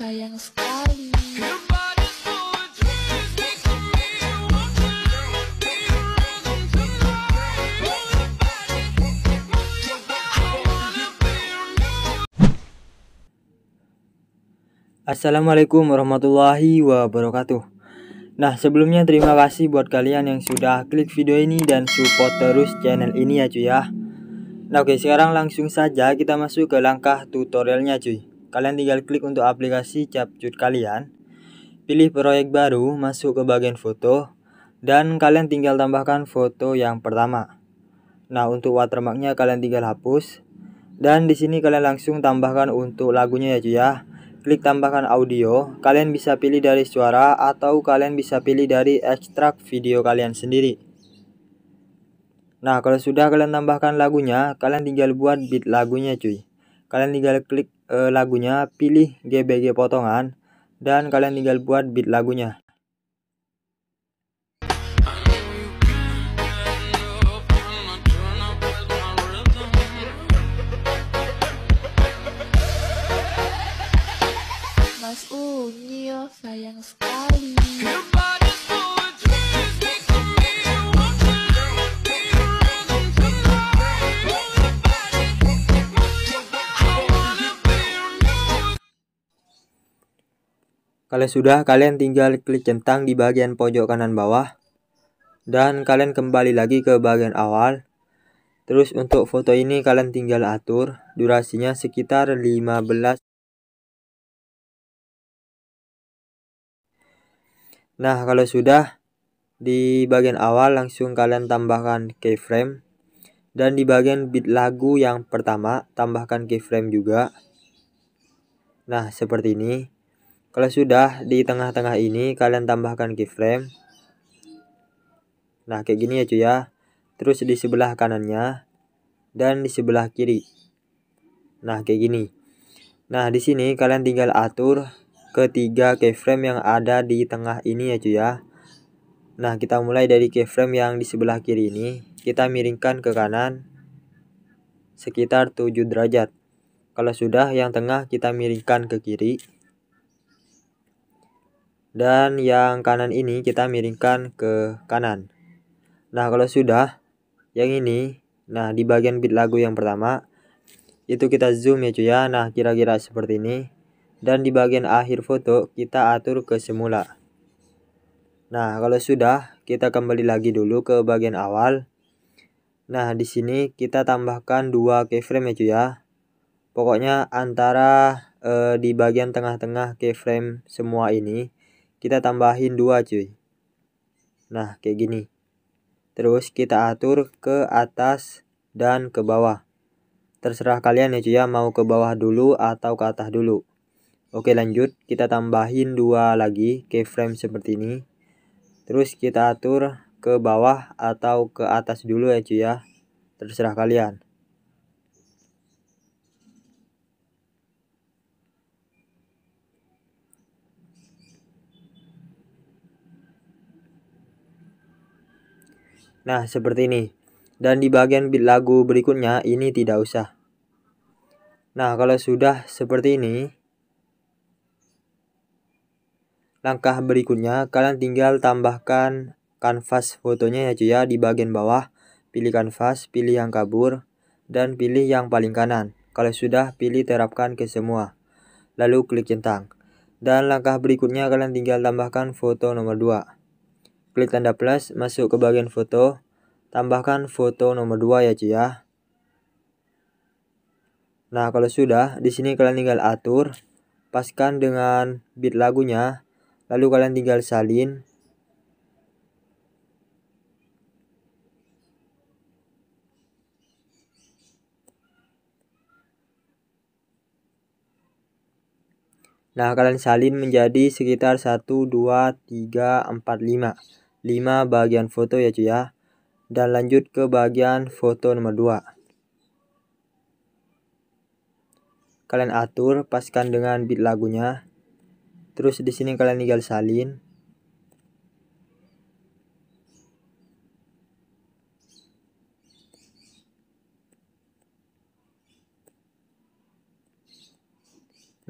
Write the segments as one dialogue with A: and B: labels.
A: sayang sekali. Assalamualaikum warahmatullahi wabarakatuh Nah sebelumnya terima kasih buat kalian yang sudah klik video ini dan support terus channel ini ya cuy ya Nah oke sekarang langsung saja kita masuk ke langkah tutorialnya cuy Kalian tinggal klik untuk aplikasi CapCut kalian. Pilih proyek baru, masuk ke bagian foto, dan kalian tinggal tambahkan foto yang pertama. Nah, untuk watermarknya kalian tinggal hapus. Dan di sini kalian langsung tambahkan untuk lagunya ya cuy ya. Klik tambahkan audio, kalian bisa pilih dari suara atau kalian bisa pilih dari ekstrak video kalian sendiri. Nah, kalau sudah kalian tambahkan lagunya, kalian tinggal buat beat lagunya cuy. Kalian tinggal klik e, lagunya, pilih GBG potongan, dan kalian tinggal buat beat lagunya. Mas Unyil, sayang sekali. Kalau sudah, kalian tinggal klik centang di bagian pojok kanan bawah. Dan kalian kembali lagi ke bagian awal. Terus untuk foto ini kalian tinggal atur durasinya sekitar 15 Nah, kalau sudah di bagian awal langsung kalian tambahkan keyframe dan di bagian beat lagu yang pertama tambahkan keyframe juga. Nah, seperti ini. Kalau sudah di tengah-tengah ini kalian tambahkan keyframe. Nah, kayak gini ya cuy ya. Terus di sebelah kanannya dan di sebelah kiri. Nah, kayak gini. Nah, di sini kalian tinggal atur ketiga keyframe yang ada di tengah ini ya cuy ya. Nah, kita mulai dari keyframe yang di sebelah kiri ini. Kita miringkan ke kanan sekitar 7 derajat. Kalau sudah yang tengah kita miringkan ke kiri dan yang kanan ini kita miringkan ke kanan. Nah, kalau sudah yang ini, nah di bagian beat lagu yang pertama itu kita zoom ya cuy ya. Nah, kira-kira seperti ini. Dan di bagian akhir foto kita atur ke semula. Nah, kalau sudah kita kembali lagi dulu ke bagian awal. Nah, di sini kita tambahkan dua keyframe ya cuy ya. Pokoknya antara eh, di bagian tengah-tengah keyframe semua ini kita tambahin dua cuy nah kayak gini terus kita atur ke atas dan ke bawah terserah kalian ya cuy ya mau ke bawah dulu atau ke atas dulu oke lanjut kita tambahin dua lagi keyframe seperti ini terus kita atur ke bawah atau ke atas dulu ya cuy ya terserah kalian Nah, seperti ini. Dan di bagian lagu berikutnya ini tidak usah. Nah, kalau sudah seperti ini, langkah berikutnya kalian tinggal tambahkan kanvas fotonya ya cuy ya di bagian bawah. Pilih kanvas, pilih yang kabur, dan pilih yang paling kanan. Kalau sudah, pilih terapkan ke semua. Lalu klik centang. Dan langkah berikutnya kalian tinggal tambahkan foto nomor 2. Klik tanda plus, masuk ke bagian foto. Tambahkan foto nomor 2 ya cuy ya. Nah, kalau sudah, di sini kalian tinggal atur, paskan dengan beat lagunya, lalu kalian tinggal salin. Nah, kalian salin menjadi sekitar 1, 2, 3, 4, 5. 5 bagian foto ya cuy ya. Dan lanjut ke bagian foto nomor 2. Kalian atur, paskan dengan beat lagunya. Terus di sini kalian tinggal salin.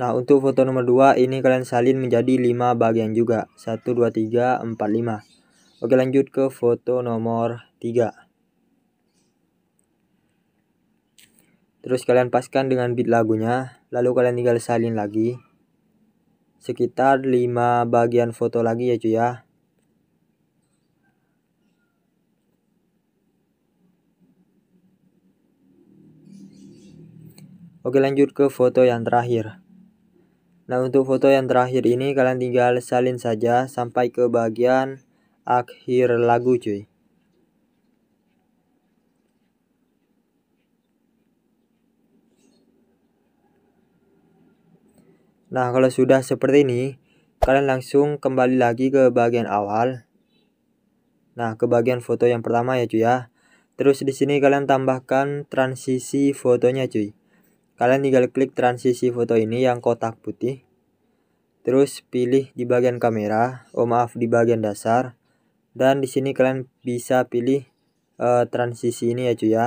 A: Nah untuk foto nomor 2 ini kalian salin menjadi 5 bagian juga 1, 2, 3, 4, 5 Oke lanjut ke foto nomor 3 Terus kalian paskan dengan beat lagunya Lalu kalian tinggal salin lagi Sekitar 5 bagian foto lagi ya cuy ya Oke lanjut ke foto yang terakhir Nah untuk foto yang terakhir ini kalian tinggal salin saja sampai ke bagian akhir lagu cuy. Nah kalau sudah seperti ini kalian langsung kembali lagi ke bagian awal. Nah ke bagian foto yang pertama ya cuy ya. Terus di sini kalian tambahkan transisi fotonya cuy. Kalian tinggal klik transisi foto ini yang kotak putih. Terus pilih di bagian kamera, oh maaf di bagian dasar. Dan di sini kalian bisa pilih uh, transisi ini ya cuy ya.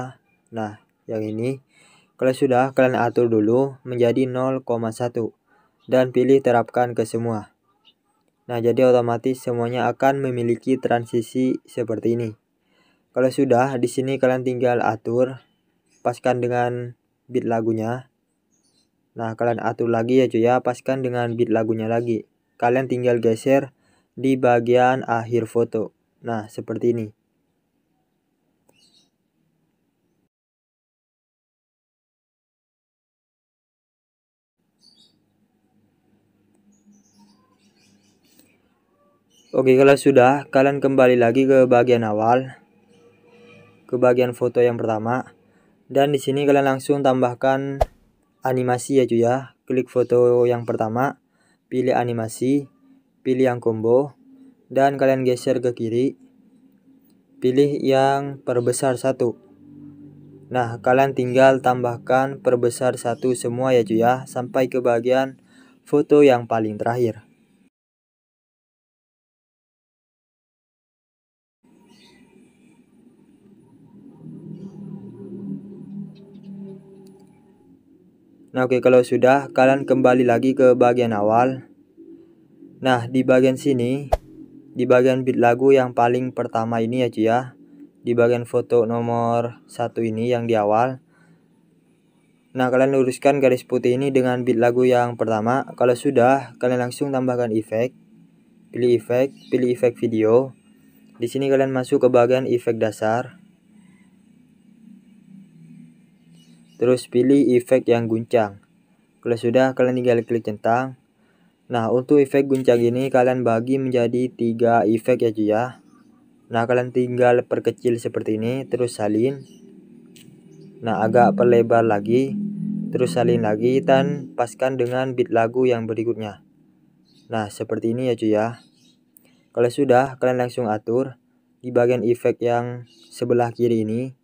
A: Nah, yang ini kalau sudah kalian atur dulu menjadi 0,1 dan pilih terapkan ke semua. Nah, jadi otomatis semuanya akan memiliki transisi seperti ini. Kalau sudah, di sini kalian tinggal atur, paskan dengan beat lagunya. Nah, kalian atur lagi ya cuy ya, paskan dengan beat lagunya lagi. Kalian tinggal geser di bagian akhir foto. Nah, seperti ini. Oke, kalau sudah, kalian kembali lagi ke bagian awal. Ke bagian foto yang pertama dan di sini kalian langsung tambahkan animasi ya cuy ya klik foto yang pertama pilih animasi pilih yang combo dan kalian geser ke kiri pilih yang perbesar satu nah kalian tinggal tambahkan perbesar satu semua ya cuy ya sampai ke bagian foto yang paling terakhir Nah oke okay, kalau sudah kalian kembali lagi ke bagian awal Nah di bagian sini Di bagian beat lagu yang paling pertama ini ya cuy ya Di bagian foto nomor satu ini yang di awal Nah kalian luruskan garis putih ini dengan beat lagu yang pertama Kalau sudah kalian langsung tambahkan efek Pilih efek, pilih efek video di sini kalian masuk ke bagian efek dasar Terus pilih efek yang guncang. Kalau sudah, kalian tinggal klik centang. Nah, untuk efek guncang ini kalian bagi menjadi tiga efek ya cuy ya. Nah, kalian tinggal perkecil seperti ini, terus salin. Nah, agak perlebar lagi, terus salin lagi, dan paskan dengan beat lagu yang berikutnya. Nah, seperti ini ya cuy ya. Kalau sudah, kalian langsung atur di bagian efek yang sebelah kiri ini.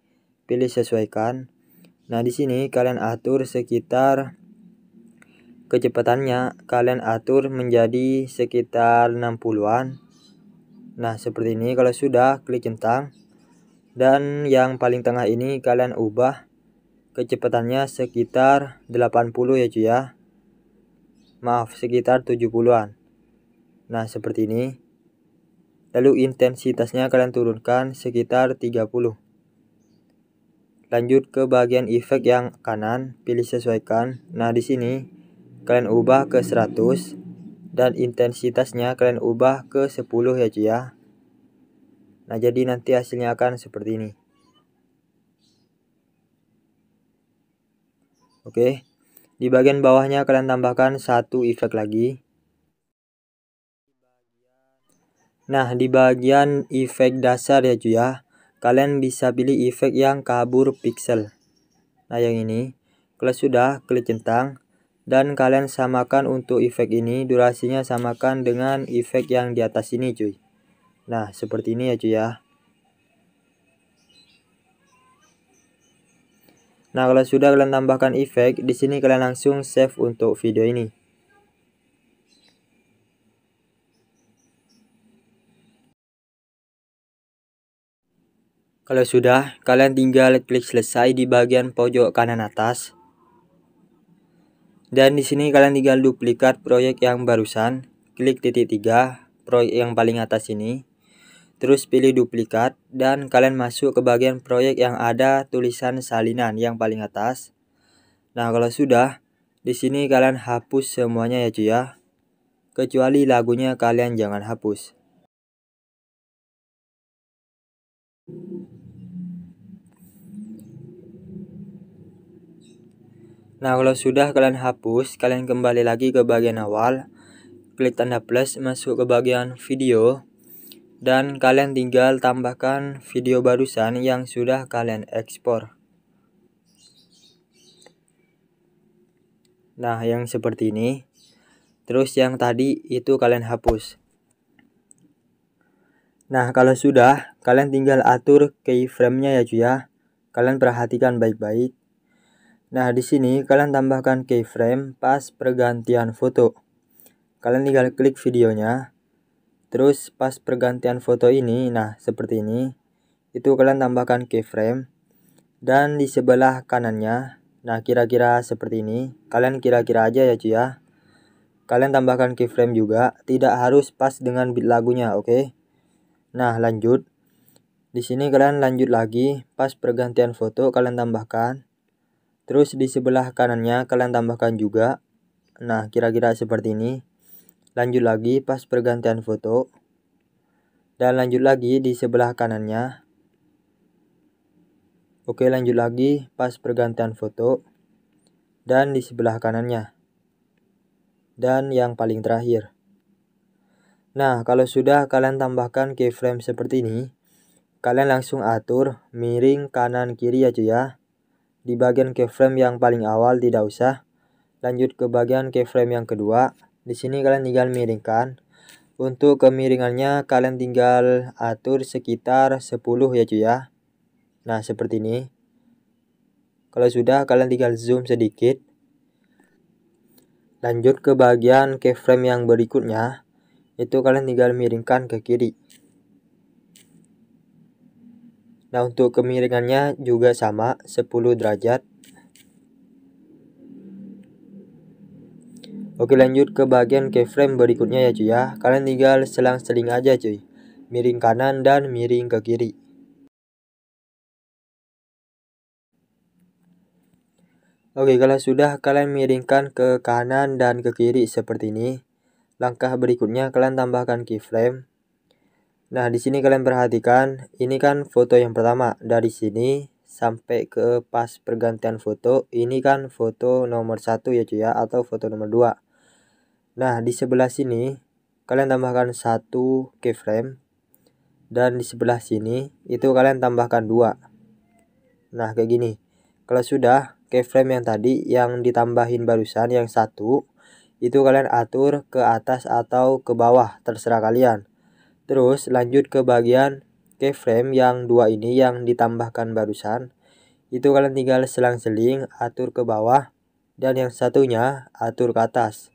A: Pilih sesuaikan. Nah, di sini kalian atur sekitar kecepatannya. Kalian atur menjadi sekitar 60-an. Nah, seperti ini. Kalau sudah, klik centang. Dan yang paling tengah ini kalian ubah kecepatannya sekitar 80 ya cuy ya. Maaf, sekitar 70-an. Nah, seperti ini. Lalu intensitasnya kalian turunkan sekitar 30. Lanjut ke bagian efek yang kanan, pilih sesuaikan. Nah, di sini kalian ubah ke 100 dan intensitasnya kalian ubah ke 10 ya cuy ya. Nah, jadi nanti hasilnya akan seperti ini. Oke. Di bagian bawahnya kalian tambahkan satu efek lagi. Nah, di bagian efek dasar ya cuy ya kalian bisa pilih efek yang kabur pixel nah yang ini kalau sudah klik centang dan kalian samakan untuk efek ini durasinya samakan dengan efek yang di atas ini cuy nah seperti ini ya cuy ya nah kalau sudah kalian tambahkan efek di sini kalian langsung save untuk video ini Kalau sudah, kalian tinggal klik selesai di bagian pojok kanan atas. Dan di sini kalian tinggal duplikat proyek yang barusan. Klik titik tiga proyek yang paling atas ini. Terus pilih duplikat dan kalian masuk ke bagian proyek yang ada tulisan salinan yang paling atas. Nah, kalau sudah, di sini kalian hapus semuanya ya cuy ya. Kecuali lagunya kalian jangan hapus. Nah, kalau sudah kalian hapus, kalian kembali lagi ke bagian awal. Klik tanda plus, masuk ke bagian video. Dan kalian tinggal tambahkan video barusan yang sudah kalian ekspor. Nah, yang seperti ini. Terus yang tadi itu kalian hapus. Nah, kalau sudah, kalian tinggal atur keyframe-nya ya cuy ya. Kalian perhatikan baik-baik. Nah, di sini kalian tambahkan keyframe pas pergantian foto. Kalian tinggal klik videonya. Terus pas pergantian foto ini, nah seperti ini, itu kalian tambahkan keyframe. Dan di sebelah kanannya, nah kira-kira seperti ini, kalian kira-kira aja ya cuy ya. Kalian tambahkan keyframe juga, tidak harus pas dengan beat lagunya, oke? Okay? Nah lanjut, di sini kalian lanjut lagi, pas pergantian foto kalian tambahkan. Terus di sebelah kanannya kalian tambahkan juga. Nah, kira-kira seperti ini. Lanjut lagi pas pergantian foto. Dan lanjut lagi di sebelah kanannya. Oke, lanjut lagi pas pergantian foto. Dan di sebelah kanannya. Dan yang paling terakhir. Nah, kalau sudah kalian tambahkan keyframe seperti ini, kalian langsung atur miring kanan kiri aja ya di bagian keyframe yang paling awal tidak usah. Lanjut ke bagian keyframe yang kedua. Di sini kalian tinggal miringkan. Untuk kemiringannya kalian tinggal atur sekitar 10 ya cuy ya. Nah, seperti ini. Kalau sudah kalian tinggal zoom sedikit. Lanjut ke bagian keyframe yang berikutnya. Itu kalian tinggal miringkan ke kiri. Nah untuk kemiringannya juga sama 10 derajat Oke lanjut ke bagian keyframe berikutnya ya cuy ya Kalian tinggal selang-seling aja cuy Miring kanan dan miring ke kiri Oke kalau sudah kalian miringkan ke kanan dan ke kiri seperti ini Langkah berikutnya kalian tambahkan keyframe Nah, di sini kalian perhatikan, ini kan foto yang pertama dari sini sampai ke pas pergantian foto. Ini kan foto nomor satu ya cuy ya atau foto nomor dua Nah, di sebelah sini kalian tambahkan satu keyframe dan di sebelah sini itu kalian tambahkan dua. Nah, kayak gini. Kalau sudah keyframe yang tadi yang ditambahin barusan yang satu itu kalian atur ke atas atau ke bawah terserah kalian. Terus lanjut ke bagian keyframe yang dua ini yang ditambahkan barusan. Itu kalian tinggal selang-seling atur ke bawah dan yang satunya atur ke atas.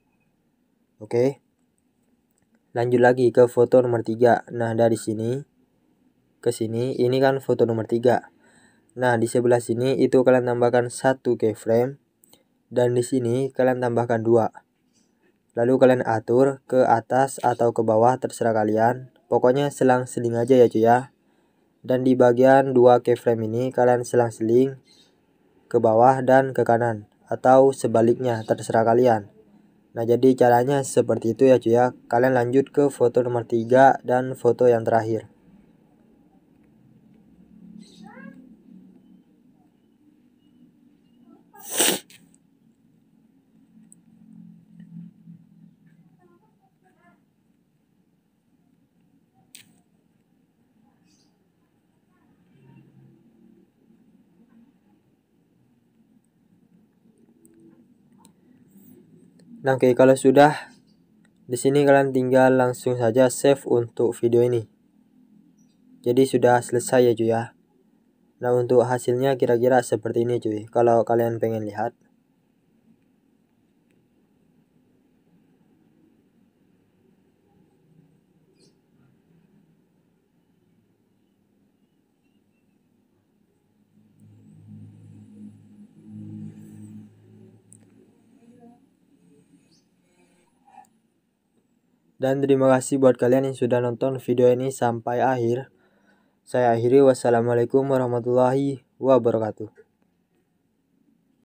A: Oke. Lanjut lagi ke foto nomor 3. Nah, dari sini ke sini ini kan foto nomor 3. Nah, di sebelah sini itu kalian tambahkan satu keyframe dan di sini kalian tambahkan dua. Lalu kalian atur ke atas atau ke bawah terserah kalian. Pokoknya selang-seling aja ya cuy ya. Dan di bagian dua keyframe ini kalian selang-seling ke bawah dan ke kanan atau sebaliknya terserah kalian. Nah jadi caranya seperti itu ya cuy ya. Kalian lanjut ke foto nomor 3 dan foto yang terakhir. Nah, oke, kalau sudah di sini kalian tinggal langsung saja save untuk video ini. Jadi sudah selesai ya cuy ya. Nah, untuk hasilnya kira-kira seperti ini cuy. Kalau kalian pengen lihat Dan terima kasih buat kalian yang sudah nonton video ini sampai akhir. Saya akhiri wassalamualaikum warahmatullahi wabarakatuh.